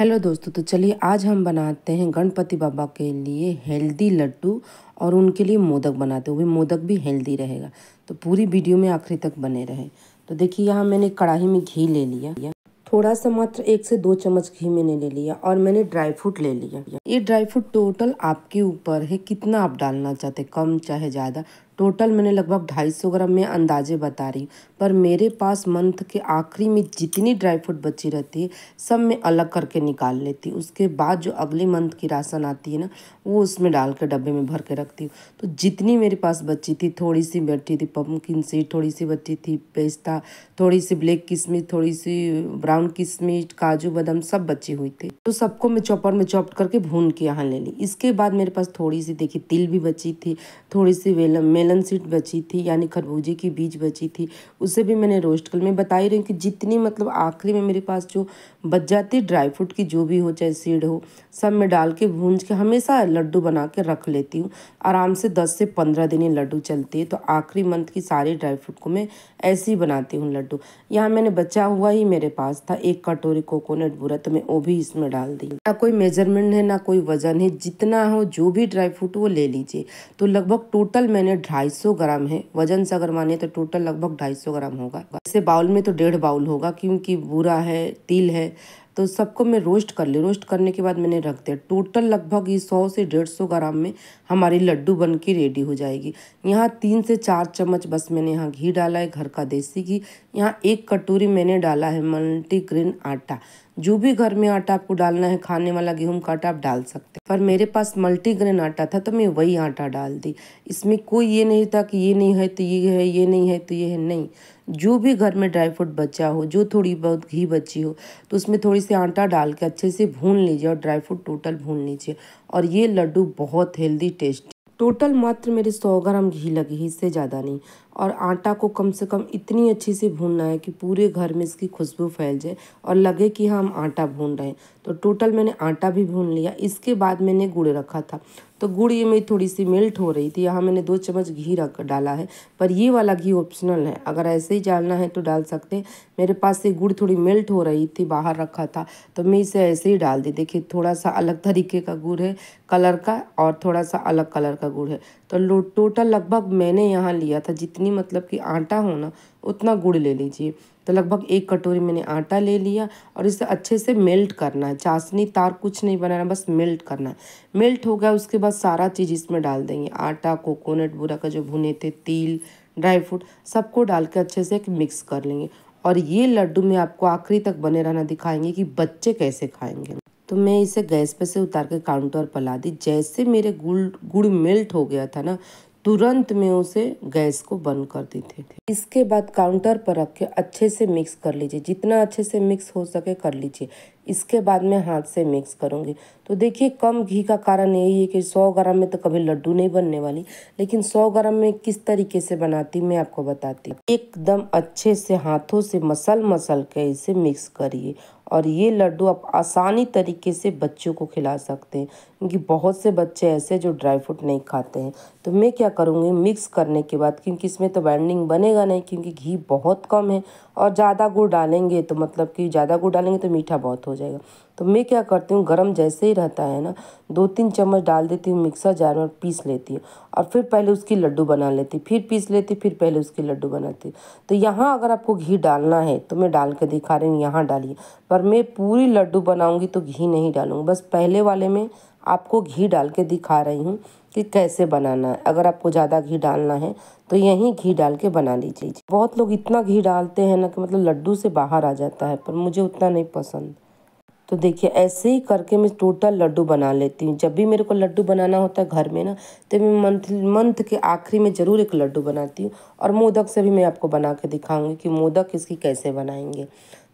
hello दोस्तों तो चलिए आज हम बनाते हैं गणपति बाबा के लिए हेल्दी लड्डू और उनके लिए मोदक बनाते हुए मोदक भी हेल्दी रहेगा तो पूरी वीडियो में आखिरी तक बने रहे तो देखिए यहाँ मैंने कढ़ाई में घी ले लिया थोड़ा सा मात्र एक से दो चम्मच घी मैंने ले लिया और मैंने ड्राई फ्रूट ले लिया ये ड्राई फ्रूट टोटल आपके ऊपर है कितना आप डालना चाहते कम चाहे ज़्यादा टोटल मैंने लगभग 250 ग्राम में अंदाजे बता रही हूँ पर मेरे पास मंथ के आखिरी में जितनी ड्राई फ्रूट बची रहती है सब मैं अलग करके निकाल लेती हूँ उसके बाद जो अगले मंथ की राशन आती है ना वो उसमें डाल के डब्बे में भर के रखती हूँ तो जितनी मेरे पास बची थी थोड़ी सी बैठी थी पम्पकिन सीड थोड़ी सी बची थी पेस्ता थोड़ी सी ब्लैक किशमिश थोड़ी सी ब्राउन किशमिश काजू बादाम सब बची हुई थी तो सबको मैं चौपर में चॉप करके भून के यहाँ ले ली इसके बाद मेरे पास थोड़ी सी देखी तिल भी बची थी थोड़ी सी वेलम मेलन सीट बची थी यानी खरबूजे की बीज बची थी उसे भी मैंने रोस्ट कर मैं बता ही रही हूँ कि जितनी मतलब आखिरी में मेरे पास जो बच जाती ड्राई फ्रूट की जो भी हो चाहे सीड हो सब मैं डाल के भूंज के हमेशा लड्डू बना के रख लेती हूँ आराम से दस से पंद्रह दिन ये लड्डू चलते हैं तो आखिरी मंथ की सारे ड्राई फ्रूट को मैं ऐसे ही बनाती हूँ लड्डू यहाँ मैंने बचा हुआ ही मेरे पास था एक कटोरी कोकोनट बुरा तो मैं वो भी इसमें डाल दी ना कोई मेजरमेंट है ना कोई वजन है जितना हो जो भी ड्राई फ्रूट वो ले लीजिए तो लगभग टोटल मैंने ढाई 250 ग्राम है वजन से अगर माने तो टोटल लगभग 250 ग्राम होगा इससे बाउल में तो डेढ़ बाउल होगा क्योंकि बूरा है तिल है तो सबको मैं रोस्ट कर ली रोस्ट करने के बाद मैंने रख दिया टोटल लगभग ये सौ से डेढ़ सौ ग्राम में हमारी लड्डू बन के रेडी हो जाएगी यहाँ तीन से चार चम्मच बस मैंने यहाँ घी डाला है घर का देसी घी यहाँ एक कटोरी मैंने डाला है मल्टी ग्रेन आटा जो भी घर में आटा आपको डालना है खाने वाला गेहूं का आटा आप डाल सकते हैं पर मेरे पास मल्टीग्रेन आटा था तो मैं वही आटा डाल दी इसमें कोई ये नहीं था कि ये नहीं है तो ये है ये नहीं है तो ये है नहीं जो भी घर में ड्राई फ्रूट बचा हो जो थोड़ी बहुत घी बची हो तो उसमें थोड़ी सी आटा डाल के अच्छे से भून लीजिए और ड्राई फ्रूट टोटल भून लीजिए और ये लड्डू बहुत हेल्दी टेस्ट टोटल मात्र मेरे सौ ग्राम घी लगी इससे ज़्यादा नहीं और आटा को कम से कम इतनी अच्छी से भूनना है कि पूरे घर में इसकी खुशबू फैल जाए और लगे कि हाँ, हम आटा भून रहे हैं तो टोटल मैंने आटा भी भून लिया इसके बाद मैंने गुड़ रखा था तो गुड़ ये में थोड़ी सी मेल्ट हो रही थी यहाँ मैंने दो चम्मच घी रख डाला है पर ये वाला घी ऑप्शनल है अगर ऐसे ही डालना है तो डाल सकते हैं मेरे पास से गुड़ थोड़ी मेल्ट हो रही थी बाहर रखा था तो मैं इसे ऐसे ही डाल दी देखिए थोड़ा सा अलग तरीके का गुड़ है कलर का और थोड़ा सा अलग कलर का गुड़ है तो टोटल लगभग मैंने यहाँ लिया था जितनी मतलब कि आटा हो ना उतना गुड़ ले लीजिए तो लगभग एक कटोरी मैंने आटा ले लिया और इसे अच्छे से मेल्ट करना है चाशनी तार कुछ नहीं बनाना बस मेल्ट करना है मेल्ट हो गया उसके बाद सारा चीज़ इसमें डाल देंगे आटा कोकोनट बुरा का जो भुने थे तिल ड्राई फ्रूट सबको डाल के अच्छे से एक मिक्स कर लेंगे और ये लड्डू में आपको आखिरी तक बने रहना दिखाएंगे कि बच्चे कैसे खाएंगे तो मैं इसे गैस पे से उतार के काउंटर पर ला दी जैसे मेरे गुड़ गुड़ मेल्ट हो गया था ना तुरंत में उसे गैस को बंद कर देते थे इसके बाद काउंटर पर रख के अच्छे से मिक्स कर लीजिए जितना अच्छे से मिक्स हो सके कर लीजिए इसके बाद मैं हाथ से मिक्स करूँगी तो देखिए कम घी का कारण यही है कि 100 ग्राम में तो कभी लड्डू नहीं बनने वाली लेकिन 100 ग्राम में किस तरीके से बनाती मैं आपको बताती एकदम अच्छे से हाथों से मसल मसल के इसे मिक्स करिए और ये लड्डू आप आसानी तरीके से बच्चों को खिला सकते हैं क्योंकि बहुत से बच्चे ऐसे जो ड्राई फ्रूट नहीं खाते हैं तो मैं क्या करूँगी मिक्स करने के बाद क्योंकि इसमें तो बाइंडिंग बनेगा नहीं क्योंकि घी बहुत कम है और ज़्यादा गुड़ डालेंगे तो मतलब कि ज़्यादा गुड़ डालेंगे तो मीठा बहुत हो जाएगा तो मैं क्या करती हूँ गरम जैसे ही रहता है ना दो तीन चम्मच डाल देती हूँ मिक्सर जार में पीस लेती हूँ और फिर पहले उसकी लड्डू बना लेती फिर पीस लेती फिर पहले उसकी लड्डू बनाती तो यहाँ अगर आपको घी डालना है तो मैं डाल के दिखा रही हूँ यहाँ डालिए पर मैं पूरी लड्डू बनाऊँगी तो घी नहीं डालूँगी बस पहले वाले में आपको घी डाल के दिखा रही हूँ कि कैसे बनाना है अगर आपको ज़्यादा घी डालना है तो यहीं घी डाल के बना लीजिए बहुत लोग इतना घी डालते हैं ना कि मतलब लड्डू से बाहर आ जाता है पर मुझे उतना नहीं पसंद तो देखिए ऐसे ही करके मैं टोटल लड्डू बना लेती हूँ जब भी मेरे को लड्डू बनाना होता है घर में ना तो मैं मंथ मंथ के आखिरी में ज़रूर एक लड्डू बनाती हूँ और मोदक से भी मैं आपको बना के दिखाऊँगी कि मोदक इसकी कैसे बनाएंगे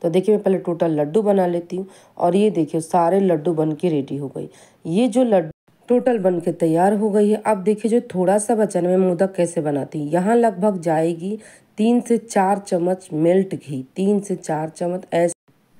तो देखिए मैं पहले टोटल लड्डू बना लेती हूँ और ये देखिए सारे लड्डू बन के रेडी हो गई ये जो लड्डू टोटल बन के तैयार हो गई है अब देखिए जो थोड़ा सा बचन में मोदक कैसे बनाती हूँ यहाँ लगभग जाएगी तीन से चार चम्मच मेल्ट घी तीन से चार चम्मच ऐसे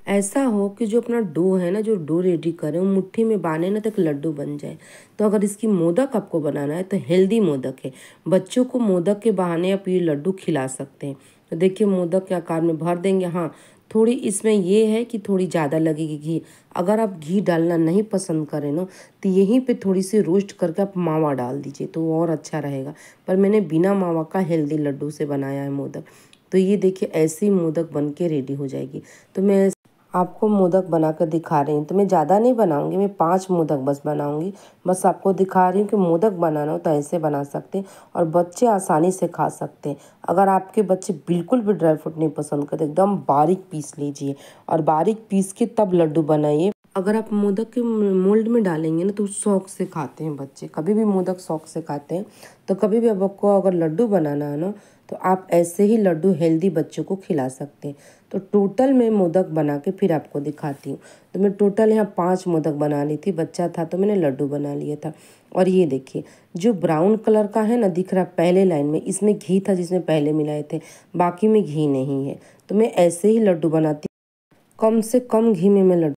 ऐसा हो कि जो अपना डो है ना जो डो रेडी करें वो मुट्ठी में बाने ना तक तो लड्डू बन जाए तो अगर इसकी मोदक आपको बनाना है तो हेल्दी मोदक है बच्चों को मोदक के बहाने आप ये लड्डू खिला सकते हैं तो देखिए मोदक के आकार में भर देंगे हाँ थोड़ी इसमें ये है कि थोड़ी ज़्यादा लगेगी घी अगर आप घी डालना नहीं पसंद करें ना तो यहीं पे थोड़ी सी रोस्ट करके आप मावा डाल दीजिए तो और अच्छा रहेगा पर मैंने बिना मावा का हेल्दी लड्डू से बनाया है मोदक तो ये देखिए ऐसे ही मोदक बन के रेडी हो जाएगी तो मैं आपको मोदक बनाकर दिखा रही हूँ तो मैं ज़्यादा नहीं बनाऊँगी मैं पाँच मोदक बस बनाऊँगी बस आपको दिखा रही हूँ कि मोदक बनाना हो तो ऐसे बना सकते हैं और बच्चे आसानी से खा सकते हैं अगर आपके बच्चे बिल्कुल भी ड्राई फ्रूट नहीं पसंद करते एकदम बारीक पीस लीजिए और बारीक पीस के तब लड्डू बनाइए अगर आप मोदक के मोल्ड में डालेंगे ना तो शौक से खाते हैं बच्चे कभी भी मोदक शौक से खाते हैं तो कभी भी आपको अगर लड्डू बनाना है ना तो आप ऐसे ही लड्डू हेल्दी बच्चों को खिला सकते हैं तो टोटल मैं मोदक बना के फिर आपको दिखाती हूँ तो मैं टोटल यहाँ पाँच मोदक बना ली थी बच्चा था तो मैंने लड्डू बना लिया था और ये देखिए जो ब्राउन कलर का है ना दिख रहा पहले लाइन में इसमें घी था जिसमें पहले मिलाए थे बाकी में घी नहीं है तो मैं ऐसे ही लड्डू बनाती कम से कम घी में मैं लड्डू